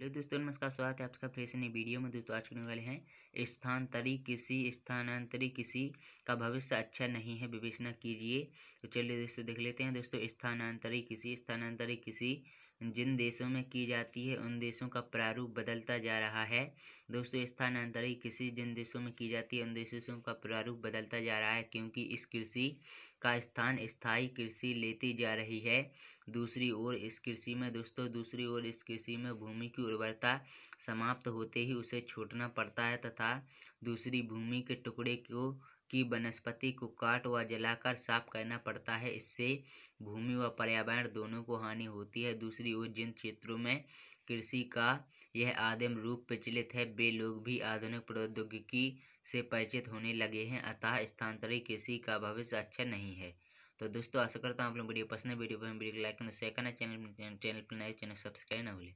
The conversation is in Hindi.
हेलो दोस्तों नमस्कार स्वागत है आपका फिर से नई वीडियो में दोस्तों आज करने वाले हैं स्थानांतरित किसी स्थानांतरित किसी का भविष्य अच्छा नहीं है विवेचना कीजिए तो चलिए दोस्तों देख लेते हैं दोस्तों स्थानांतरित किसी स्थानांतरित किसी जिन देशों में की जाती है उन देशों का प्रारूप बदलता जा रहा है दोस्तों स्थानांतरी कृषि जिन देशों में की जाती है उन देशों का प्रारूप बदलता जा रहा है क्योंकि इस कृषि का स्थान स्थायी कृषि लेती जा रही है दूसरी ओर इस कृषि में दोस्तों दूसरी ओर इस कृषि में भूमि की उर्वरता समाप्त होते ही उसे छोड़ना पड़ता है तथा दूसरी भूमि के टुकड़े को की वनस्पति को काट व जलाकर साफ करना पड़ता है इससे भूमि व पर्यावरण दोनों को हानि होती है दूसरी ओर जिन क्षेत्रों में कृषि का यह आदिम रूप प्रचलित है वे लोग भी आधुनिक प्रौद्योगिकी से परिचित होने लगे हैं अतः स्थानांतरित कृषि का भविष्य अच्छा नहीं है तो दोस्तों आशा करता हूँ आप लोग वीडियो पसंद है वीडियो पर वीडियो को लाइक करना शेयर करना चैनल चैनल पर नए तो चैनल सब्सक्राइब ना भूलें